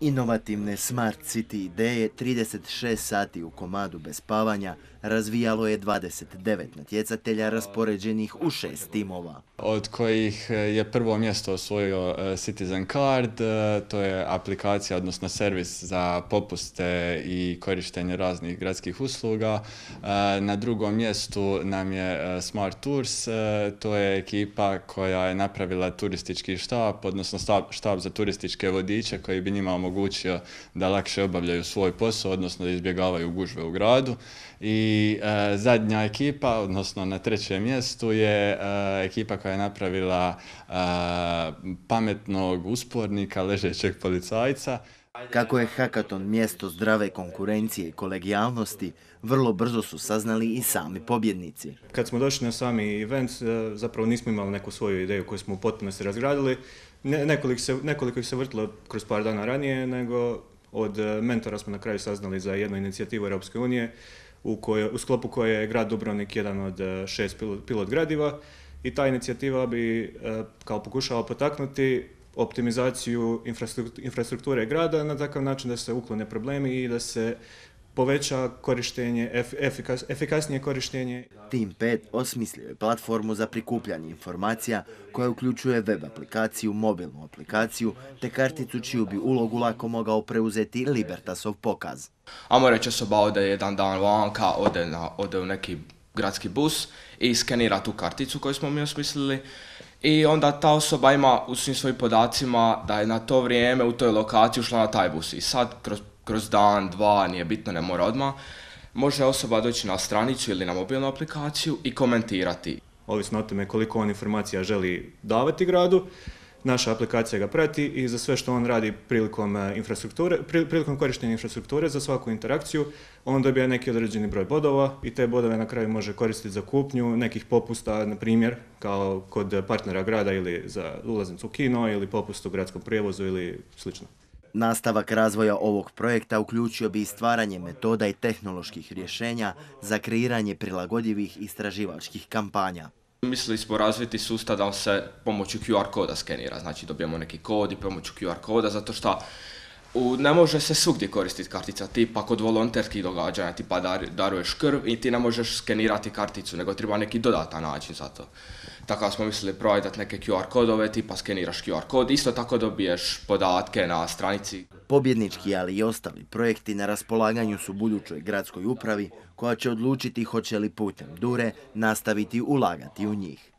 Inovativne Smart City ideje 36 sati u komadu bez spavanja razvijalo je 29 natjecatelja raspoređenih u šest timova. Od kojih e, je prvo mjesto osvojio e, Citizen Card, e, to je aplikacija, odnosno servis za popuste i korištenje raznih gradskih usluga. Na drugom mjestu nam je Smart Tours, to je ekipa koja je napravila turistički štab, odnosno štab za turističke vodiče koji bi njima omogućio da lakše obavljaju svoj posao, odnosno da izbjegavaju gužve u gradu. I e, zadnja ekipa, odnosno na trećem mjestu je e, ekipa koja je napravila e, pametnog uspornika, ležećeg policajca. Kako je hakaton mjesto zdrave konkurencije i kolegijalnosti, vrlo brzo su saznali i sami pobjednici. Kad smo došli na sami event, e, zapravo nismo imali neku svoju ideju koju smo u potpunosti razgradili. nekoliko, se, ih se vrtilo kroz par dana ranije, nego od e, mentora smo na kraju saznali za jednu inicijativu Europske unije u, u sklopu koje je grad Dubrovnik jedan od e, šest pilot gradiva i ta inicijativa bi kao pokušala potaknuti optimizaciju infrastrukture grada na takav način da se uklone problemi i da se poveća korištenje, efikasnije korištenje. Team 5 osmislio je platformu za prikupljanje informacija koja uključuje web aplikaciju, mobilnu aplikaciju te karticu čiju bi ulogu lako mogao preuzeti Libertasov pokaz. Amo reći osoba ode jedan dan vanka, ode, ode u neki gradski bus i skenira tu karticu koju smo mi osmislili i onda ta osoba ima u svim svojim podacima da je na to vrijeme u toj lokaciji ušla na taj bus i sad kroz, kroz dan, dva, nije bitno, ne mora odmah, može osoba doći na stranicu ili na mobilnu aplikaciju i komentirati. Ovisno o tome koliko on informacija želi davati gradu, naša aplikacija ga prati i za sve što on radi prilikom, e, infrastrukture, prilikom korištenja infrastrukture, za svaku interakciju, on dobija neki određeni broj bodova i te bodove na kraju može koristiti za kupnju nekih popusta, na primjer, kao kod partnera grada ili za ulaznicu u kino ili popust u gradskom prijevozu ili slično. Nastavak razvoja ovog projekta uključio bi i stvaranje metoda i tehnoloških rješenja za kreiranje prilagodljivih istraživačkih kampanja. Mislili smo razviti sustav da on se pomoću QR koda skenira, znači dobijemo neki kod i pomoću QR koda, zato što ne može se svugdje koristiti kartica tipa kod volonterskih događanja, tipa daruješ krv i ti ne možeš skenirati karticu, nego treba neki dodatan način za to. Tako smo mislili provajdati neke QR kodove, tipa skeniraš QR kod, isto tako dobiješ podatke na stranici. Pobjednički, ali i ostali projekti na raspolaganju su budućoj gradskoj upravi koja će odlučiti hoće li putem Dure nastaviti ulagati u njih.